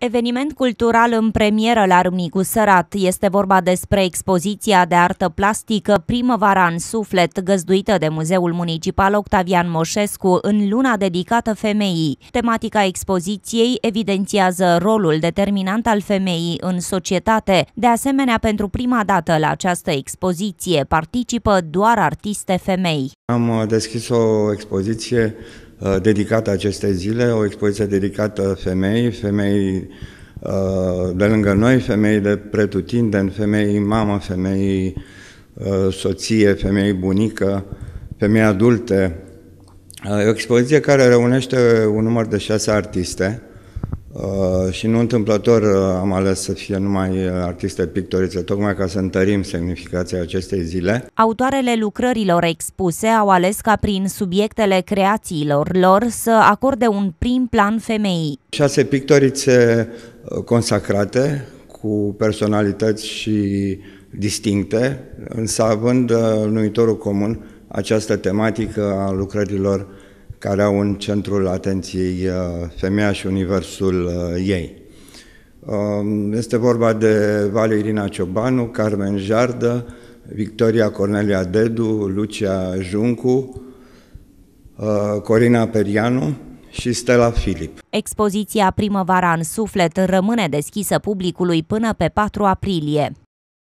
Eveniment cultural în premieră la Râmnicu Sărat este vorba despre expoziția de artă plastică Primăvara în suflet, găzduită de Muzeul Municipal Octavian Moșescu în luna dedicată femeii. Tematica expoziției evidențiază rolul determinant al femeii în societate. De asemenea, pentru prima dată la această expoziție participă doar artiste femei. Am deschis o expoziție Uh, dedicată aceste zile, o expoziție dedicată femei, femei uh, de lângă noi, femei de pretutindeni, femei mamă, femei uh, soție, femei bunică, femei adulte. E o expoziție care reunește un număr de șase artiste, Uh, și nu întâmplător uh, am ales să fie numai uh, artiste pictorițe, tocmai ca să întărim semnificația acestei zile. Autoarele lucrărilor expuse au ales ca prin subiectele creațiilor lor să acorde un prim plan femeii. Șase pictorițe uh, consacrate cu personalități și distincte, însă având uh, numitorul comun această tematică a lucrărilor care au în centrul atenției uh, femeia și universul uh, ei. Um, este vorba de Vale Irina Ciobanu, Carmen Jardă, Victoria Cornelia Dedu, Lucia Juncu, uh, Corina Perianu și Stella Filip. Expoziția Primăvara în suflet rămâne deschisă publicului până pe 4 aprilie.